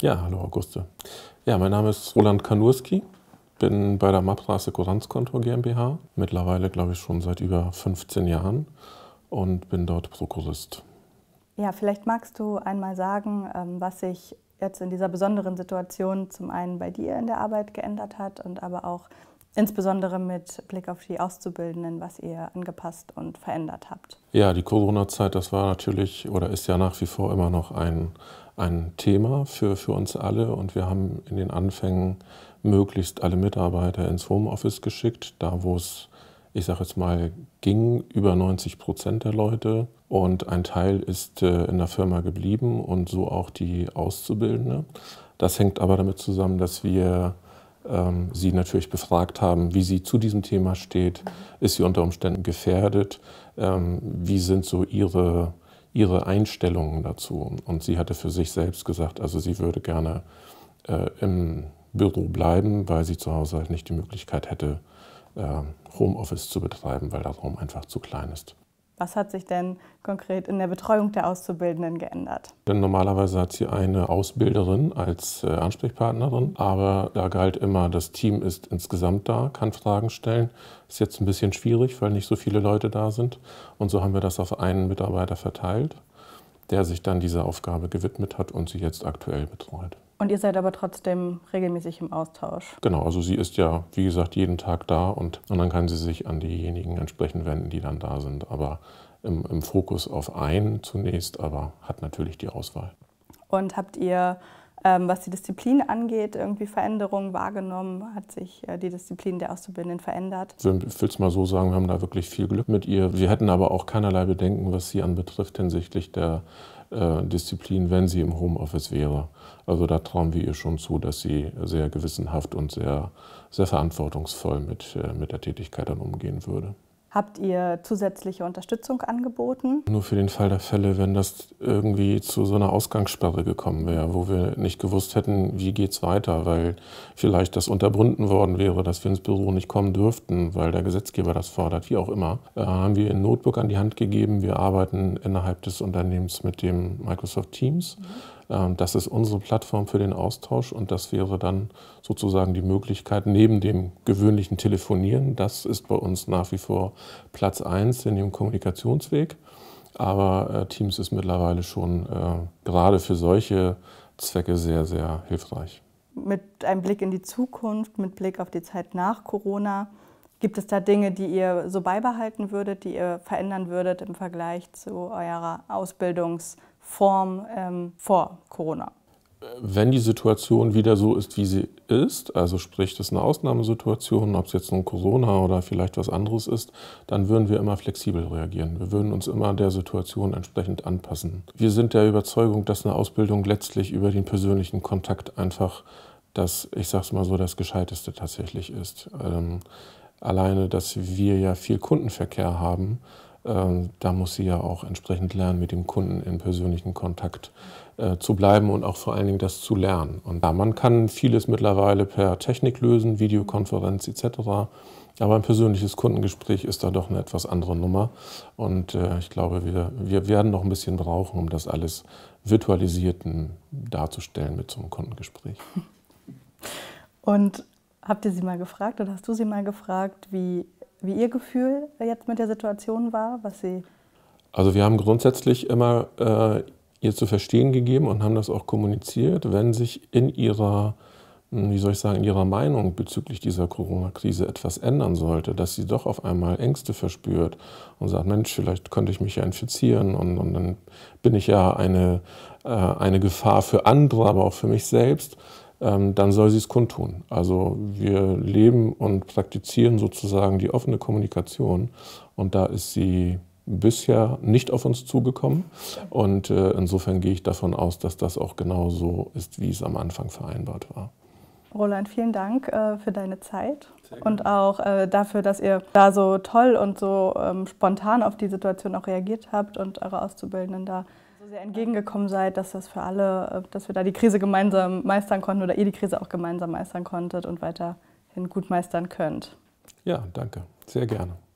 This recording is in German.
Ja, hallo Auguste. Ja, mein Name ist Roland Kanurski, bin bei der MAPRA Assekuranzkontor GmbH, mittlerweile glaube ich schon seit über 15 Jahren und bin dort Prokurist. Ja, vielleicht magst du einmal sagen, ähm, was sich jetzt in dieser besonderen Situation zum einen bei dir in der Arbeit geändert hat und aber auch Insbesondere mit Blick auf die Auszubildenden, was ihr angepasst und verändert habt. Ja, die Corona-Zeit, das war natürlich oder ist ja nach wie vor immer noch ein, ein Thema für, für uns alle. Und wir haben in den Anfängen möglichst alle Mitarbeiter ins Homeoffice geschickt, da wo es, ich sage jetzt mal, ging, über 90 Prozent der Leute. Und ein Teil ist äh, in der Firma geblieben und so auch die Auszubildende. Das hängt aber damit zusammen, dass wir ähm, sie natürlich befragt haben, wie sie zu diesem Thema steht, mhm. ist sie unter Umständen gefährdet, ähm, wie sind so ihre, ihre Einstellungen dazu. Und sie hatte für sich selbst gesagt, also sie würde gerne äh, im Büro bleiben, weil sie zu Hause halt nicht die Möglichkeit hätte, äh, Homeoffice zu betreiben, weil der Raum einfach zu klein ist. Was hat sich denn konkret in der Betreuung der Auszubildenden geändert? Denn normalerweise hat sie eine Ausbilderin als äh, Ansprechpartnerin, aber da galt immer, das Team ist insgesamt da, kann Fragen stellen. Ist jetzt ein bisschen schwierig, weil nicht so viele Leute da sind. Und so haben wir das auf einen Mitarbeiter verteilt, der sich dann dieser Aufgabe gewidmet hat und sie jetzt aktuell betreut. Und ihr seid aber trotzdem regelmäßig im Austausch. Genau, also sie ist ja, wie gesagt, jeden Tag da und, und dann kann sie sich an diejenigen entsprechend wenden, die dann da sind. Aber im, im Fokus auf einen zunächst, aber hat natürlich die Auswahl. Und habt ihr ähm, was die Disziplin angeht, irgendwie Veränderungen wahrgenommen, hat sich äh, die Disziplin der Auszubildenden verändert. Also, ich will es mal so sagen, wir haben da wirklich viel Glück mit ihr. Wir hätten aber auch keinerlei Bedenken, was sie anbetrifft hinsichtlich der äh, Disziplin, wenn sie im Homeoffice wäre. Also da trauen wir ihr schon zu, dass sie sehr gewissenhaft und sehr, sehr verantwortungsvoll mit, äh, mit der Tätigkeit dann umgehen würde. Habt ihr zusätzliche Unterstützung angeboten? Nur für den Fall der Fälle, wenn das irgendwie zu so einer Ausgangssperre gekommen wäre, wo wir nicht gewusst hätten, wie geht es weiter, weil vielleicht das unterbunden worden wäre, dass wir ins Büro nicht kommen dürften, weil der Gesetzgeber das fordert, wie auch immer, äh, haben wir ein Notebook an die Hand gegeben. Wir arbeiten innerhalb des Unternehmens mit dem Microsoft Teams. Mhm ähm, das ist unsere Plattform für den Austausch und das wäre dann sozusagen die Möglichkeit neben dem gewöhnlichen Telefonieren. Das ist bei uns nach wie vor Platz eins in dem Kommunikationsweg. Aber äh, Teams ist mittlerweile schon äh, gerade für solche Zwecke sehr, sehr hilfreich. Mit einem Blick in die Zukunft, mit Blick auf die Zeit nach Corona, gibt es da Dinge, die ihr so beibehalten würdet, die ihr verändern würdet im Vergleich zu eurer Ausbildungs- Form ähm, vor Corona. Wenn die Situation wieder so ist, wie sie ist, also sprich, das ist eine Ausnahmesituation, ob es jetzt nun Corona oder vielleicht was anderes ist, dann würden wir immer flexibel reagieren. Wir würden uns immer der Situation entsprechend anpassen. Wir sind der Überzeugung, dass eine Ausbildung letztlich über den persönlichen Kontakt einfach das, ich sag's mal so, das Gescheiteste tatsächlich ist. Ähm, alleine, dass wir ja viel Kundenverkehr haben, ähm, da muss sie ja auch entsprechend lernen, mit dem Kunden in persönlichen Kontakt äh, zu bleiben und auch vor allen Dingen das zu lernen. Und da man kann vieles mittlerweile per Technik lösen, Videokonferenz etc. Aber ein persönliches Kundengespräch ist da doch eine etwas andere Nummer. Und äh, ich glaube, wir, wir werden noch ein bisschen brauchen, um das alles virtualisierten darzustellen mit so einem Kundengespräch. Und habt ihr sie mal gefragt oder hast du sie mal gefragt, wie wie Ihr Gefühl jetzt mit der Situation war, was Sie. Also wir haben grundsätzlich immer äh, ihr zu verstehen gegeben und haben das auch kommuniziert, wenn sich in ihrer, hm, wie soll ich sagen, in ihrer Meinung bezüglich dieser Corona-Krise etwas ändern sollte, dass sie doch auf einmal Ängste verspürt und sagt, Mensch, vielleicht könnte ich mich ja infizieren und, und dann bin ich ja eine, äh, eine Gefahr für andere, aber auch für mich selbst ähm, dann soll sie es kundtun. Also wir leben und praktizieren sozusagen die offene Kommunikation und da ist sie bisher nicht auf uns zugekommen und äh, insofern gehe ich davon aus, dass das auch genau so ist, wie es am Anfang vereinbart war. Roland, vielen Dank äh, für deine Zeit und auch äh, dafür, dass ihr da so toll und so ähm, spontan auf die Situation auch reagiert habt und eure Auszubildenden da sehr entgegengekommen seid, dass das für alle, äh, dass wir da die Krise gemeinsam meistern konnten oder ihr die Krise auch gemeinsam meistern konntet und weiterhin gut meistern könnt. Ja, danke. Sehr gerne.